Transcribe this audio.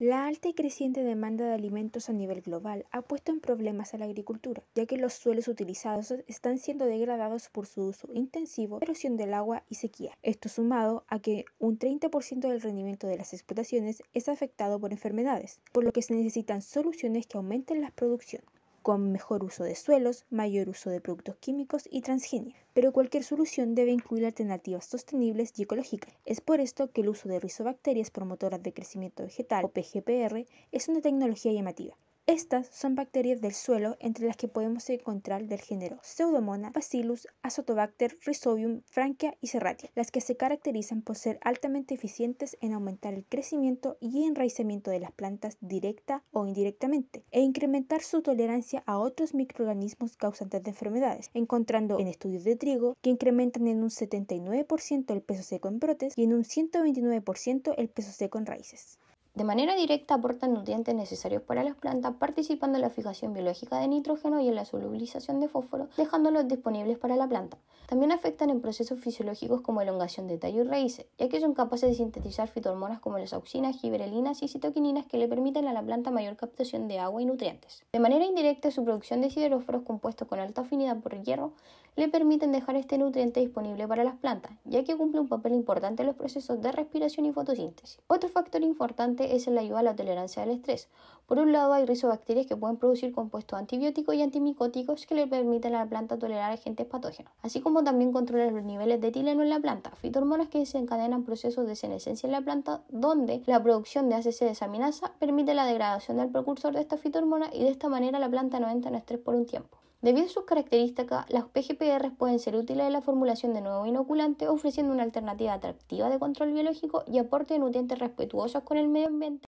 La alta y creciente demanda de alimentos a nivel global ha puesto en problemas a la agricultura, ya que los suelos utilizados están siendo degradados por su uso intensivo, erosión del agua y sequía. Esto sumado a que un 30% del rendimiento de las explotaciones es afectado por enfermedades, por lo que se necesitan soluciones que aumenten la producción con mejor uso de suelos, mayor uso de productos químicos y transgenia. Pero cualquier solución debe incluir alternativas sostenibles y ecológicas. Es por esto que el uso de rizobacterias promotoras de crecimiento vegetal o PGPR es una tecnología llamativa. Estas son bacterias del suelo entre las que podemos encontrar del género Pseudomonas, Bacillus, Azotobacter, Rhizobium, Frankia y Serratia, las que se caracterizan por ser altamente eficientes en aumentar el crecimiento y enraizamiento de las plantas directa o indirectamente e incrementar su tolerancia a otros microorganismos causantes de enfermedades, encontrando en estudios de trigo que incrementan en un 79% el peso seco en brotes y en un 129% el peso seco en raíces. De manera directa aportan nutrientes necesarios para las plantas, participando en la fijación biológica de nitrógeno y en la solubilización de fósforo, dejándolos disponibles para la planta. También afectan en procesos fisiológicos como elongación de tallo y raíces, ya que son capaces de sintetizar fitohormonas como las auxinas, giberelinas y citoquininas que le permiten a la planta mayor captación de agua y nutrientes. De manera indirecta, su producción de sideróforos compuestos con alta afinidad por hierro le permiten dejar este nutriente disponible para las plantas, ya que cumple un papel importante en los procesos de respiración y fotosíntesis. Otro factor importante es la ayuda a la tolerancia al estrés. Por un lado, hay rizobacterias que pueden producir compuestos antibióticos y antimicóticos que le permiten a la planta tolerar agentes patógenos, así como también controlar los niveles de etileno en la planta, fitohormonas que desencadenan procesos de senescencia en la planta, donde la producción de ACC desaminasa permite la degradación del precursor de esta fitohormona y de esta manera la planta no entra en estrés por un tiempo. Debido a sus características, las PGPR pueden ser útiles en la formulación de nuevo inoculante ofreciendo una alternativa atractiva de control biológico y aporte de nutrientes respetuosos con el medio ambiente.